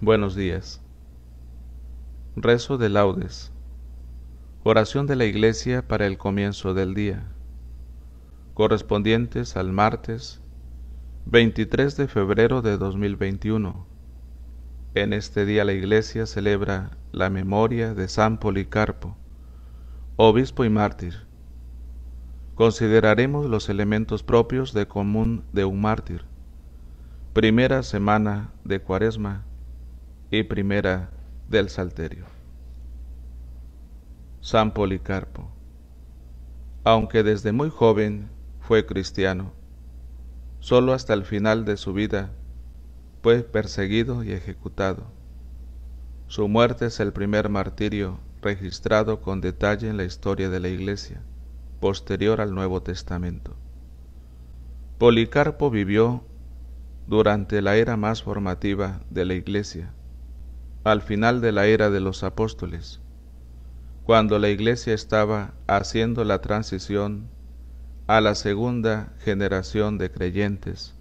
Buenos días. Rezo de laudes. Oración de la Iglesia para el comienzo del día. Correspondientes al martes 23 de febrero de 2021. En este día la Iglesia celebra la memoria de San Policarpo, obispo y mártir. Consideraremos los elementos propios de común de un mártir. Primera semana de Cuaresma y primera del Salterio. San Policarpo, aunque desde muy joven fue cristiano, solo hasta el final de su vida fue perseguido y ejecutado. Su muerte es el primer martirio registrado con detalle en la historia de la Iglesia, posterior al Nuevo Testamento. Policarpo vivió durante la era más formativa de la Iglesia, al final de la era de los apóstoles, cuando la iglesia estaba haciendo la transición a la segunda generación de creyentes.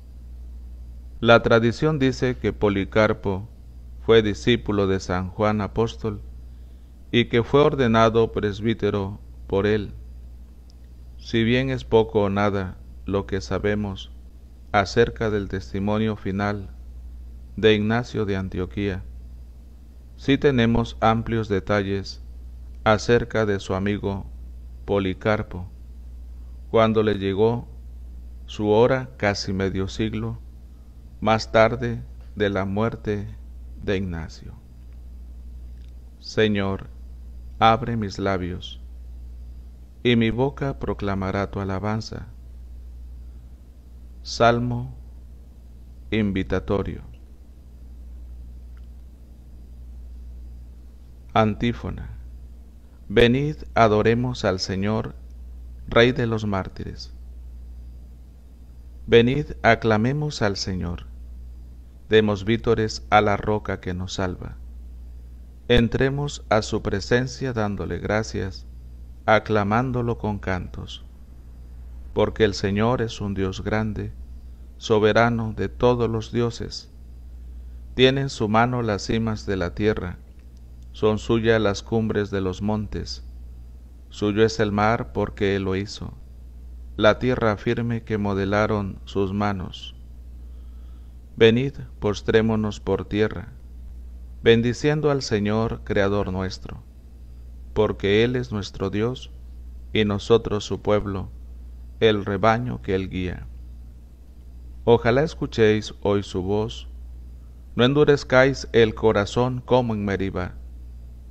La tradición dice que Policarpo fue discípulo de San Juan Apóstol y que fue ordenado presbítero por él. Si bien es poco o nada lo que sabemos acerca del testimonio final de Ignacio de Antioquía, sí tenemos amplios detalles acerca de su amigo Policarpo, cuando le llegó su hora casi medio siglo más tarde de la muerte de Ignacio. Señor, abre mis labios, y mi boca proclamará tu alabanza. Salmo invitatorio. Antífona. Venid, adoremos al Señor, Rey de los mártires. Venid, aclamemos al Señor. Demos vítores a la roca que nos salva. Entremos a su presencia dándole gracias, aclamándolo con cantos. Porque el Señor es un Dios grande, soberano de todos los dioses. Tiene en su mano las cimas de la tierra son suyas las cumbres de los montes. Suyo es el mar porque él lo hizo. La tierra firme que modelaron sus manos. Venid, postrémonos por tierra, bendiciendo al Señor, Creador nuestro, porque Él es nuestro Dios y nosotros su pueblo, el rebaño que Él guía. Ojalá escuchéis hoy su voz, no endurezcáis el corazón como en Meribah,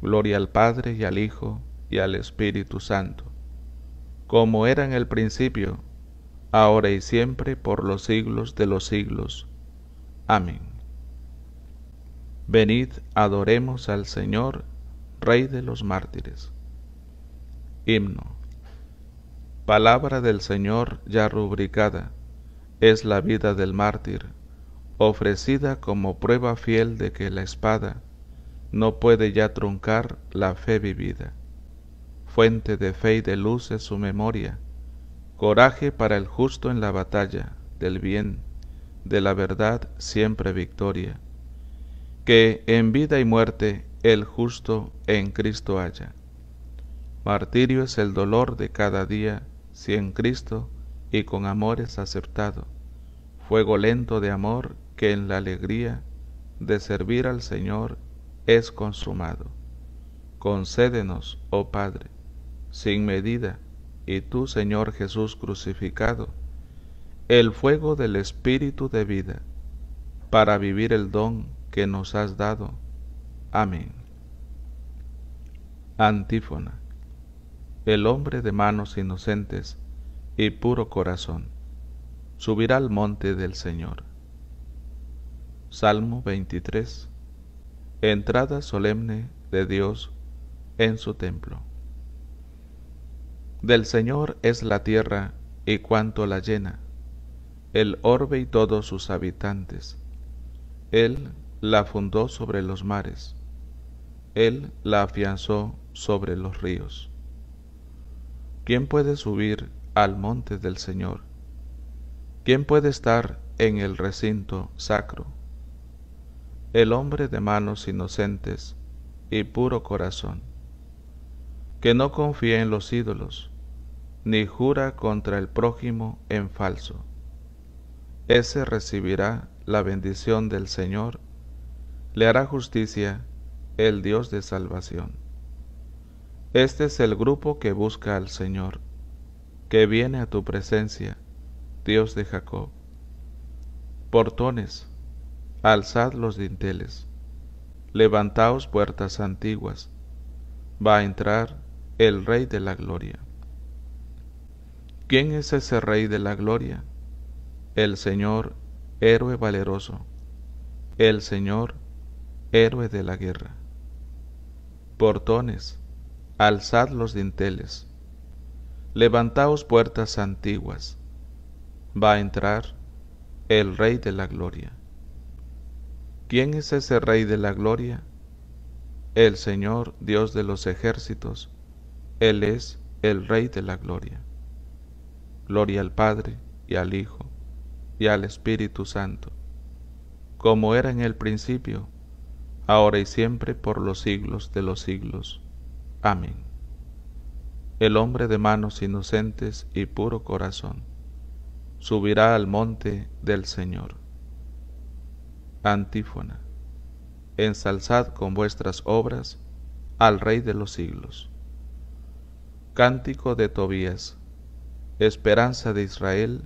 Gloria al Padre y al Hijo y al Espíritu Santo, como era en el principio, ahora y siempre, por los siglos de los siglos. Amén. Venid, adoremos al Señor, Rey de los mártires. Himno. Palabra del Señor ya rubricada, es la vida del mártir, ofrecida como prueba fiel de que la espada, no puede ya truncar la fe vivida. Fuente de fe y de luz es su memoria, coraje para el justo en la batalla, del bien, de la verdad siempre victoria, que en vida y muerte el justo en Cristo haya. Martirio es el dolor de cada día, si en Cristo y con amor es aceptado, fuego lento de amor que en la alegría de servir al Señor es consumado. Concédenos, oh Padre, sin medida, y tú, Señor Jesús crucificado, el fuego del Espíritu de vida, para vivir el don que nos has dado. Amén. Antífona. El hombre de manos inocentes y puro corazón subirá al monte del Señor. Salmo 23 entrada solemne de Dios en su templo. Del Señor es la tierra y cuanto la llena, el orbe y todos sus habitantes. Él la fundó sobre los mares, Él la afianzó sobre los ríos. ¿Quién puede subir al monte del Señor? ¿Quién puede estar en el recinto sacro? el hombre de manos inocentes y puro corazón, que no confía en los ídolos, ni jura contra el prójimo en falso. Ese recibirá la bendición del Señor, le hará justicia el Dios de salvación. Este es el grupo que busca al Señor, que viene a tu presencia, Dios de Jacob. Portones, alzad los dinteles, levantaos puertas antiguas, va a entrar el Rey de la Gloria. ¿Quién es ese Rey de la Gloria? El Señor, héroe valeroso, el Señor, héroe de la guerra. Portones, alzad los dinteles, levantaos puertas antiguas, va a entrar el Rey de la Gloria. ¿Quién es ese Rey de la Gloria? El Señor Dios de los ejércitos, Él es el Rey de la Gloria. Gloria al Padre y al Hijo y al Espíritu Santo, como era en el principio, ahora y siempre, por los siglos de los siglos. Amén. El hombre de manos inocentes y puro corazón subirá al monte del Señor. Antífona. Ensalzad con vuestras obras al Rey de los siglos. Cántico de Tobías. Esperanza de Israel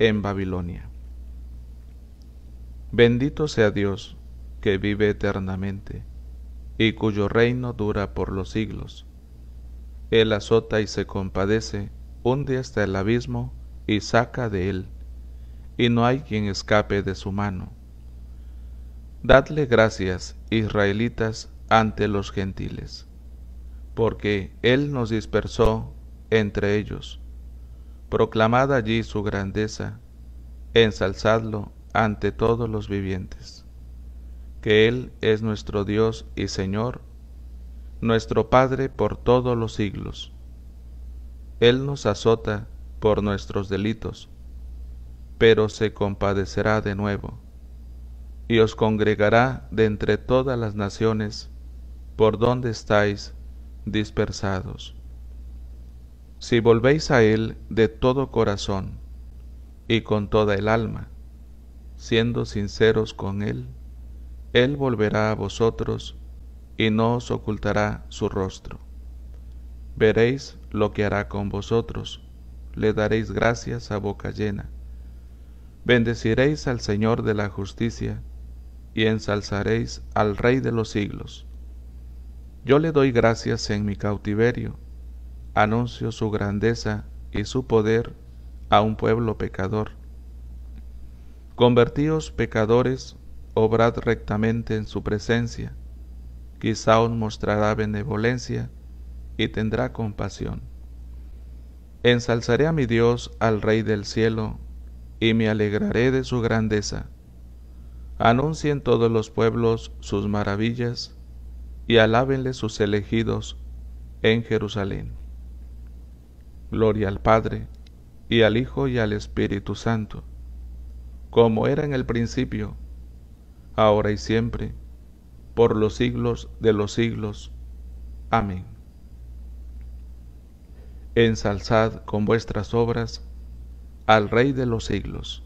en Babilonia. Bendito sea Dios, que vive eternamente, y cuyo reino dura por los siglos. Él azota y se compadece, hunde hasta el abismo y saca de él, y no hay quien escape de su mano Dadle gracias, israelitas, ante los gentiles, porque Él nos dispersó entre ellos. Proclamad allí su grandeza, ensalzadlo ante todos los vivientes, que Él es nuestro Dios y Señor, nuestro Padre por todos los siglos. Él nos azota por nuestros delitos, pero se compadecerá de nuevo y os congregará de entre todas las naciones por donde estáis dispersados. Si volvéis a Él de todo corazón y con toda el alma, siendo sinceros con Él, Él volverá a vosotros y no os ocultará su rostro. Veréis lo que hará con vosotros, le daréis gracias a boca llena. Bendeciréis al Señor de la justicia, y ensalzaréis al Rey de los siglos. Yo le doy gracias en mi cautiverio, anuncio su grandeza y su poder a un pueblo pecador. Convertíos pecadores, obrad rectamente en su presencia, quizá os mostrará benevolencia y tendrá compasión. Ensalzaré a mi Dios, al Rey del cielo, y me alegraré de su grandeza Anuncien todos los pueblos sus maravillas y alábenle sus elegidos en Jerusalén. Gloria al Padre, y al Hijo y al Espíritu Santo, como era en el principio, ahora y siempre, por los siglos de los siglos. Amén. Ensalzad con vuestras obras al Rey de los siglos.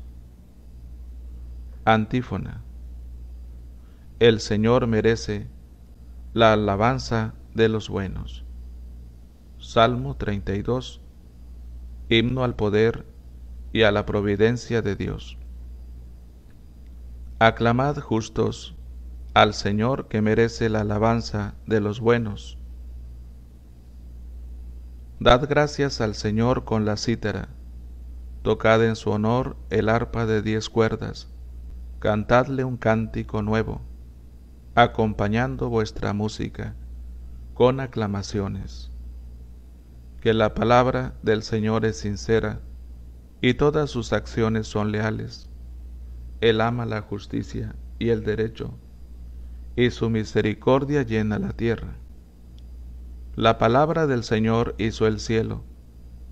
Antífona el Señor merece la alabanza de los buenos. Salmo 32, himno al poder y a la providencia de Dios. Aclamad justos al Señor que merece la alabanza de los buenos. Dad gracias al Señor con la cítara, tocad en su honor el arpa de diez cuerdas, cantadle un cántico nuevo acompañando vuestra música con aclamaciones. Que la palabra del Señor es sincera y todas sus acciones son leales. Él ama la justicia y el derecho, y su misericordia llena la tierra. La palabra del Señor hizo el cielo,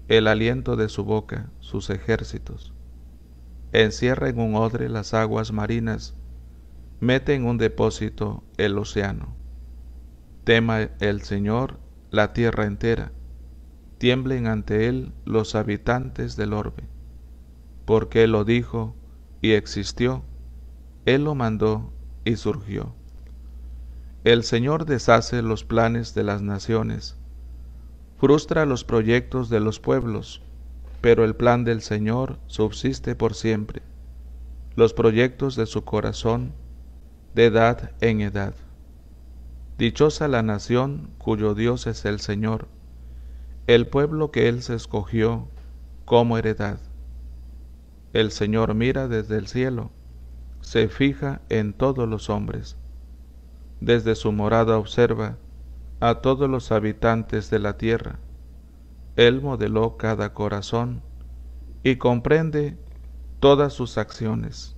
el aliento de su boca, sus ejércitos. Encierra en un odre las aguas marinas, mete en un depósito el océano. Tema el Señor la tierra entera, tiemblen ante Él los habitantes del orbe, porque Él lo dijo y existió, Él lo mandó y surgió. El Señor deshace los planes de las naciones, frustra los proyectos de los pueblos, pero el plan del Señor subsiste por siempre. Los proyectos de su corazón de edad en edad. Dichosa la nación cuyo Dios es el Señor, el pueblo que Él se escogió como heredad. El Señor mira desde el cielo, se fija en todos los hombres. Desde su morada observa a todos los habitantes de la tierra. Él modeló cada corazón y comprende todas sus acciones.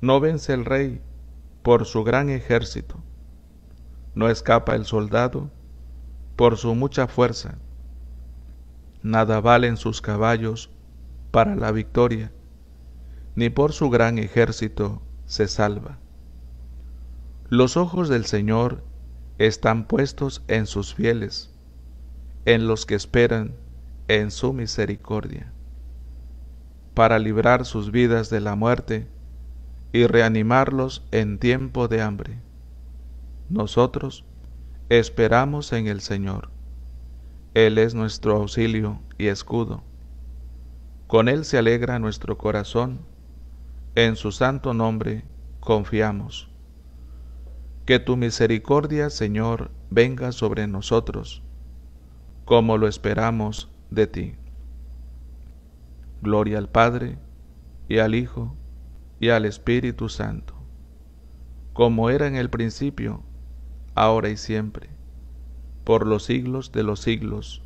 No vence el rey por su gran ejército. No escapa el soldado por su mucha fuerza. Nada valen sus caballos para la victoria, ni por su gran ejército se salva. Los ojos del Señor están puestos en sus fieles, en los que esperan en su misericordia, para librar sus vidas de la muerte y reanimarlos en tiempo de hambre. Nosotros esperamos en el Señor. Él es nuestro auxilio y escudo. Con Él se alegra nuestro corazón. En su santo nombre confiamos. Que tu misericordia, Señor, venga sobre nosotros, como lo esperamos de ti. Gloria al Padre, y al Hijo, y al Espíritu Santo, como era en el principio, ahora y siempre, por los siglos de los siglos.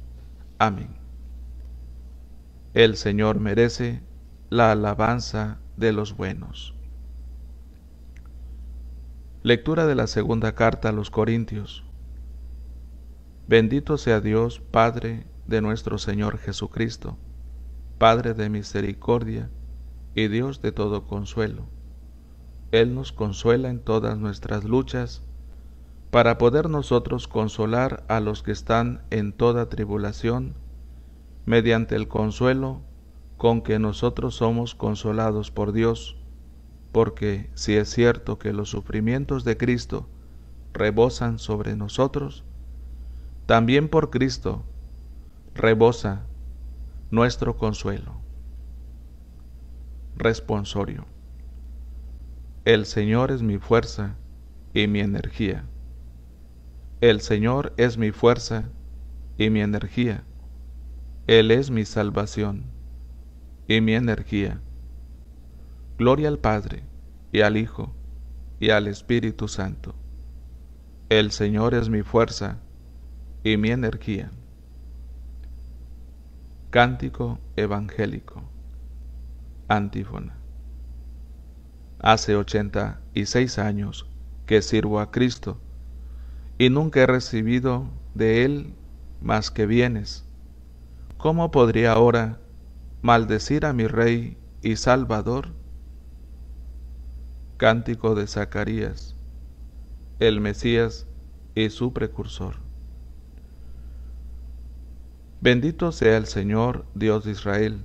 Amén. El Señor merece la alabanza de los buenos. Lectura de la segunda carta a los Corintios. Bendito sea Dios, Padre de nuestro Señor Jesucristo, Padre de misericordia, y Dios de todo consuelo. Él nos consuela en todas nuestras luchas, para poder nosotros consolar a los que están en toda tribulación, mediante el consuelo con que nosotros somos consolados por Dios, porque si es cierto que los sufrimientos de Cristo rebosan sobre nosotros, también por Cristo rebosa nuestro consuelo responsorio. El Señor es mi fuerza y mi energía. El Señor es mi fuerza y mi energía. Él es mi salvación y mi energía. Gloria al Padre y al Hijo y al Espíritu Santo. El Señor es mi fuerza y mi energía. Cántico Evangélico. Antífona. Hace ochenta y seis años que sirvo a Cristo y nunca he recibido de Él más que bienes. ¿Cómo podría ahora maldecir a mi Rey y Salvador? Cántico de Zacarías, el Mesías y su precursor. Bendito sea el Señor Dios de Israel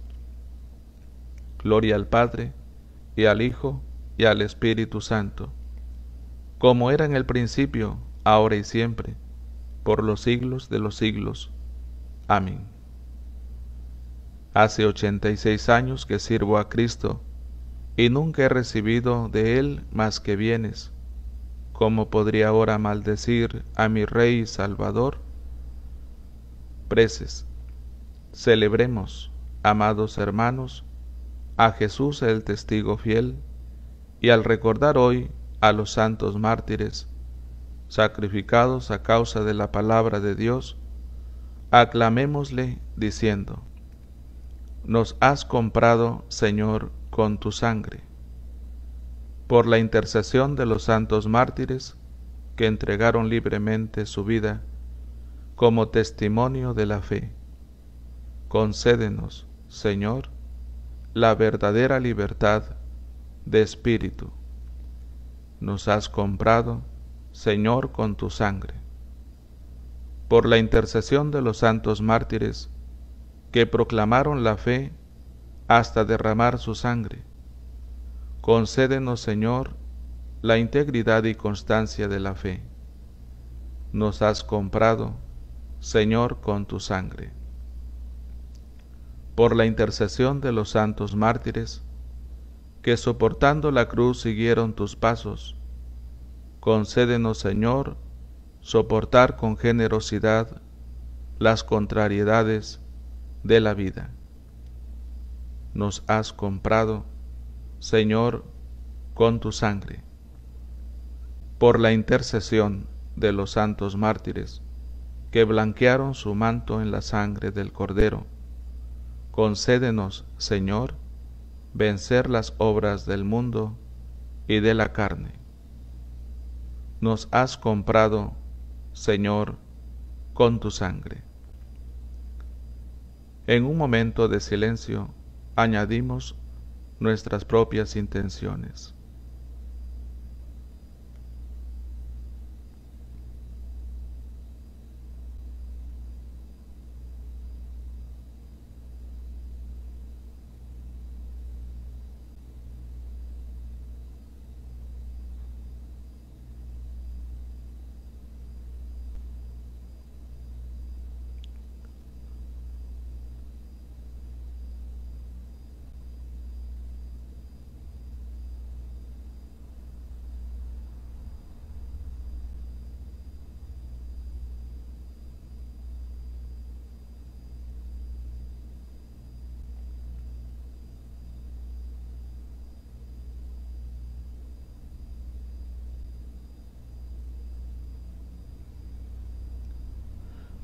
Gloria al Padre, y al Hijo, y al Espíritu Santo, como era en el principio, ahora y siempre, por los siglos de los siglos. Amén. Hace ochenta y seis años que sirvo a Cristo, y nunca he recibido de Él más que bienes. ¿Cómo podría ahora maldecir a mi Rey Salvador? Preces. Celebremos, amados hermanos, a Jesús el testigo fiel, y al recordar hoy a los santos mártires, sacrificados a causa de la palabra de Dios, aclamémosle diciendo, Nos has comprado, Señor, con tu sangre. Por la intercesión de los santos mártires, que entregaron libremente su vida como testimonio de la fe. Concédenos, Señor, la verdadera libertad de espíritu. Nos has comprado, Señor, con tu sangre. Por la intercesión de los santos mártires que proclamaron la fe hasta derramar su sangre, concédenos, Señor, la integridad y constancia de la fe. Nos has comprado, Señor, con tu sangre por la intercesión de los santos mártires, que soportando la cruz siguieron tus pasos, concédenos, Señor, soportar con generosidad las contrariedades de la vida. Nos has comprado, Señor, con tu sangre. Por la intercesión de los santos mártires, que blanquearon su manto en la sangre del Cordero, Concédenos, Señor, vencer las obras del mundo y de la carne. Nos has comprado, Señor, con tu sangre. En un momento de silencio añadimos nuestras propias intenciones.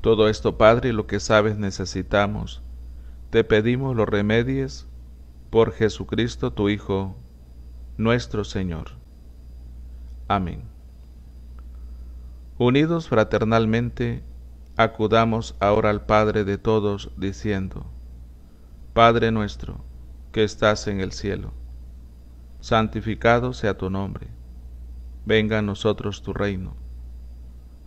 Todo esto, Padre, lo que sabes necesitamos. Te pedimos los remedies por Jesucristo tu Hijo, nuestro Señor. Amén. Unidos fraternalmente, acudamos ahora al Padre de todos, diciendo, Padre nuestro, que estás en el cielo, santificado sea tu nombre, venga a nosotros tu reino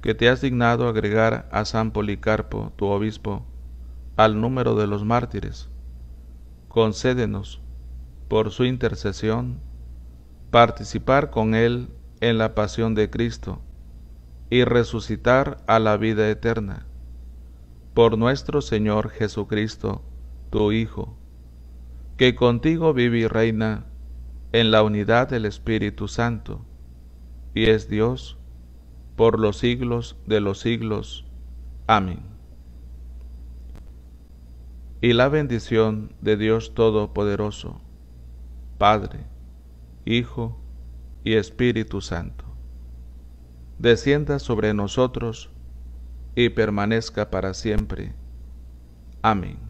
que te has dignado agregar a San Policarpo, tu obispo, al número de los mártires. Concédenos, por su intercesión, participar con él en la pasión de Cristo y resucitar a la vida eterna. Por nuestro Señor Jesucristo, tu Hijo, que contigo vive y reina en la unidad del Espíritu Santo, y es Dios por los siglos de los siglos. Amén. Y la bendición de Dios Todopoderoso, Padre, Hijo y Espíritu Santo, descienda sobre nosotros y permanezca para siempre. Amén.